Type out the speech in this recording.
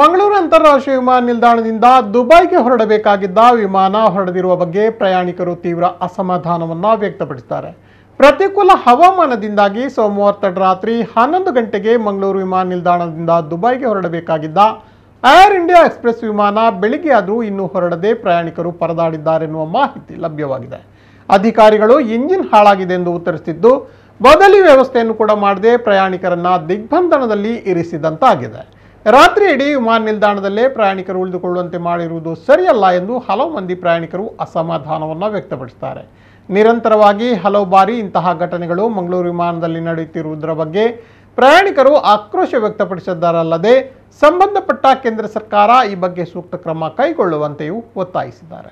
ಮಂಗಳೂರು ಅಂತಾರಾಷ್ಟ್ರೀಯ ವಿಮಾನ ನಿಲ್ದಾಣದಿಂದ ದುಬೈಗೆ ಹೊರಡಬೇಕಾಗಿದ್ದ ವಿಮಾನ ಹೊರಡದಿರುವ ಬಗ್ಗೆ ಪ್ರಯಾಣಿಕರು ತೀವ್ರ ಅಸಮಾಧಾನವನ್ನು ವ್ಯಕ್ತಪಡಿಸುತ್ತಾರೆ ಪ್ರತಿಕೂಲ ಹವಾಮಾನದಿಂದಾಗಿ ಸೋಮವಾರ ತಡರಾತ್ರಿ ಹನ್ನೊಂದು ಗಂಟೆಗೆ ಮಂಗಳೂರು ವಿಮಾನ ನಿಲ್ದಾಣದಿಂದ ದುಬೈಗೆ ಹೊರಡಬೇಕಾಗಿದ್ದ ಏರ್ ಇಂಡಿಯಾ ಎಕ್ಸ್ಪ್ರೆಸ್ ವಿಮಾನ ಬೆಳಿಗ್ಗೆ ಆದರೂ ಇನ್ನೂ ಹೊರಡದೆ ಪ್ರಯಾಣಿಕರು ಪರದಾಡಿದ್ದಾರೆನ್ನುವ ಮಾಹಿತಿ ಲಭ್ಯವಾಗಿದೆ ಅಧಿಕಾರಿಗಳು ಇಂಜಿನ್ ಹಾಳಾಗಿದೆ ಎಂದು ಉತ್ತರಿಸಿದ್ದು ಬದಲಿ ವ್ಯವಸ್ಥೆಯನ್ನು ಕೂಡ ಮಾಡದೆ ಪ್ರಯಾಣಿಕರನ್ನ ದಿಗ್ಬಂಧನದಲ್ಲಿ ಇರಿಸಿದಂತಾಗಿದೆ ರಾತ್ರಿ ಇಡೀ ವಿಮಾನ ನಿಲ್ದಾಣದಲ್ಲೇ ಪ್ರಯಾಣಿಕರು ಉಳಿದುಕೊಳ್ಳುವಂತೆ ಮಾಡಿರುವುದು ಸರಿಯಲ್ಲ ಎಂದು ಹಲವು ಮಂದಿ ಪ್ರಯಾಣಿಕರು ಅಸಮಾಧಾನವನ್ನು ವ್ಯಕ್ತಪಡಿಸುತ್ತಾರೆ ನಿರಂತರವಾಗಿ ಹಲವು ಬಾರಿ ಇಂತಹ ಘಟನೆಗಳು ಮಂಗಳೂರು ವಿಮಾನದಲ್ಲಿ ನಡೆಯುತ್ತಿರುವುದರ ಬಗ್ಗೆ ಪ್ರಯಾಣಿಕರು ಆಕ್ರೋಶ ವ್ಯಕ್ತಪಡಿಸಿದ್ದಾರಲ್ಲದೆ ಸಂಬಂಧಪಟ್ಟ ಕೇಂದ್ರ ಸರ್ಕಾರ ಈ ಬಗ್ಗೆ ಸೂಕ್ತ ಕ್ರಮ ಕೈಗೊಳ್ಳುವಂತೆಯೂ ಒತ್ತಾಯಿಸಿದ್ದಾರೆ